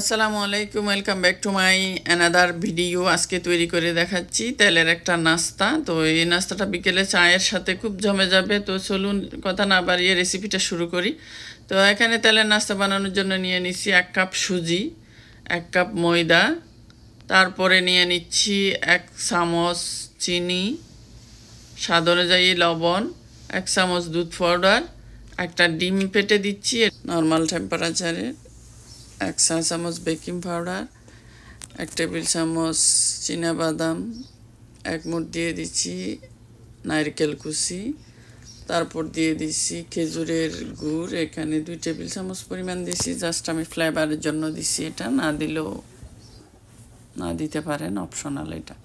আসসালামু আলাইকুম welcome back to my another video আজকে তৈরি করে দেখাচ্ছি তেলের একটা নাস্তা তো এই নাস্তাটা বিকেলে চায়ের সাথে খুব জমে যাবে তো চলুন কথা না বাড়িয়ে রেসিপিটা শুরু করি তো এখানে তেলের নাস্তা বানানোর জন্য নিয়ে নিচ্ছি এক কাপ সুজি এক কাপ ময়দা তারপরে নিয়ে নিচ্ছি এক চামচ চিনি স্বাদ অনুযায়ী লবণ এক চামচ দুধ পাউডার একটা ডিম পেটে দিচ্ছি নর্মাল টেম্পারেচারে এক চা চামচ বেকিং পাউডার এক টেবিল চামচ বাদাম এক মুঠ দিয়ে দিচ্ছি নারকেল কুচি তারপর দিয়ে দিছি খেজুরের গুড় এখানে দুই টেবিল চামচ পরিমাণ দিছি জাস্ট আমি ফ্লেভারের জন্য দিছি এটা না দিলেও না দিতে পারেন অপশনাল এটা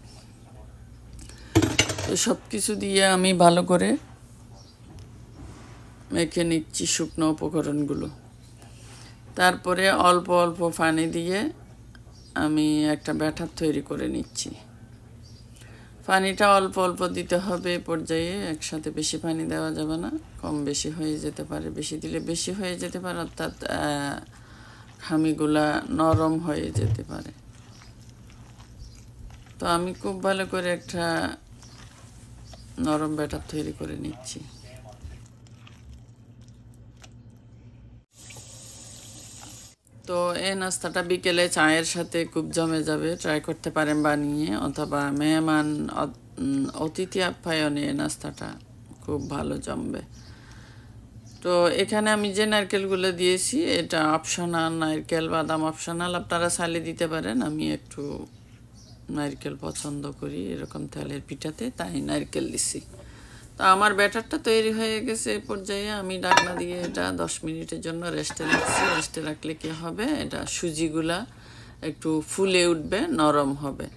তো সব কিছু দিয়ে আমি ভালো করে মেখে নিচ্ছি শুকনো উপকরণগুলো তারপরে অল্প অল্প পানি দিয়ে আমি একটা ব্যাটার তৈরি করে নিচ্ছি পানিটা অল্প অল্প দিতে হবে পর্যায়ে একসাথে বেশি পানি দেওয়া যাবে না কম বেশি হয়ে যেতে পারে বেশি দিলে বেশি হয়ে যেতে পারে অর্থাৎ খামিগুলা নরম হয়ে যেতে পারে তো আমি খুব ভালো করে একটা নরম ব্যাটার তৈরি করে নিচ্ছি তো এই নাস্তাটা বিকেলে চায়ের সাথে খুব জমে যাবে ট্রাই করতে পারেন বানিয়ে অথবা মেহমান অতিথি আপ্যায়নে এই নাস্তাটা খুব ভালো জমবে তো এখানে আমি যে নারকেলগুলো দিয়েছি এটা অপশনাল নারকেল বাদাম অপশনাল আপনারা সালে দিতে পারেন আমি একটু নারকেল পছন্দ করি এরকম তেলের পিঠাতে তাই নারকেল দিছি তো আমার ব্যাটারটা তৈরি হয়ে গেছে এ পর্যায়ে আমি ডাকনা দিয়ে এটা দশ মিনিটের জন্য রেস্টে রাখছি রেস্টে রাখলে কী হবে এটা সুজিগুলা একটু ফুলে উঠবে নরম হবে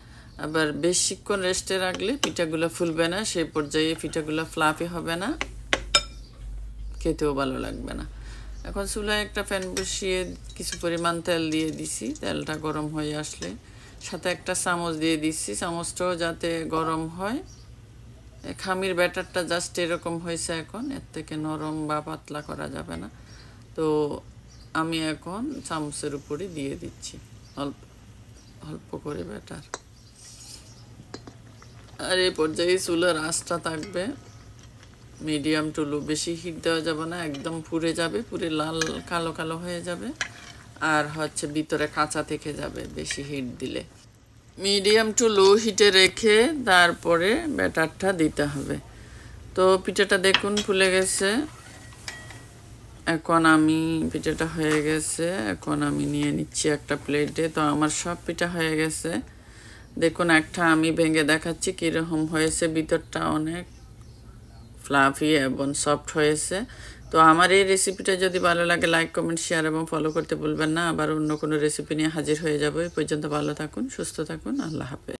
আবার বেশিক্ষণ রেস্টে রাখলে পিঠাগুলো ফুলবে না সেই পর্যায়ে পিঠাগুলো ফ্লাফি হবে না খেতেও ভালো লাগবে না এখন চুলায় একটা প্যান বসিয়ে কিছু পরিমাণ তেল দিয়ে দিছি তেলটা গরম হয়ে আসলে সাথে একটা চামচ দিয়ে দিচ্ছি চামচটাও যাতে গরম হয় খামির ব্যাটারটা জাস্ট এরকম হয়েছে এখন এর থেকে নরম বা পাতলা করা যাবে না তো আমি এখন চামচের উপরে দিয়ে দিচ্ছি অল্প অল্প করে ব্যাটার আর এই পর্যায়ে চুলের আঁচটা থাকবে মিডিয়াম টুলু বেশি হিট দেওয়া যাবে না একদম পুড়ে যাবে পুরে লাল কালো কালো হয়ে যাবে আর হচ্ছে ভিতরে কাঁচা থেকে যাবে বেশি হিট দিলে মিডিয়াম টু লো হিটে রেখে তারপরে ব্যাটারটা দিতে হবে তো পিঠাটা দেখুন ফুলে গেছে এখন আমি পিঠাটা হয়ে গেছে এখন আমি নিয়ে নিচ্ছি একটা প্লেটে তো আমার সব পিঠা হয়ে গেছে দেখুন একটা আমি ভেঙে দেখাচ্ছি কীরকম হয়েছে ভিতরটা অনেক ফ্লাফি এবং সফট হয়েছে তো আমার এই রেসিপিটা যদি ভালো লাগে লাইক কমেন্ট শেয়ার এবং ফলো করতে ভুলবেন না আবার অন্য কোনো রেসিপি নিয়ে হাজির হয়ে যাবো এই পর্যন্ত ভালো থাকুন সুস্থ থাকুন আল্লাহ হাফেজ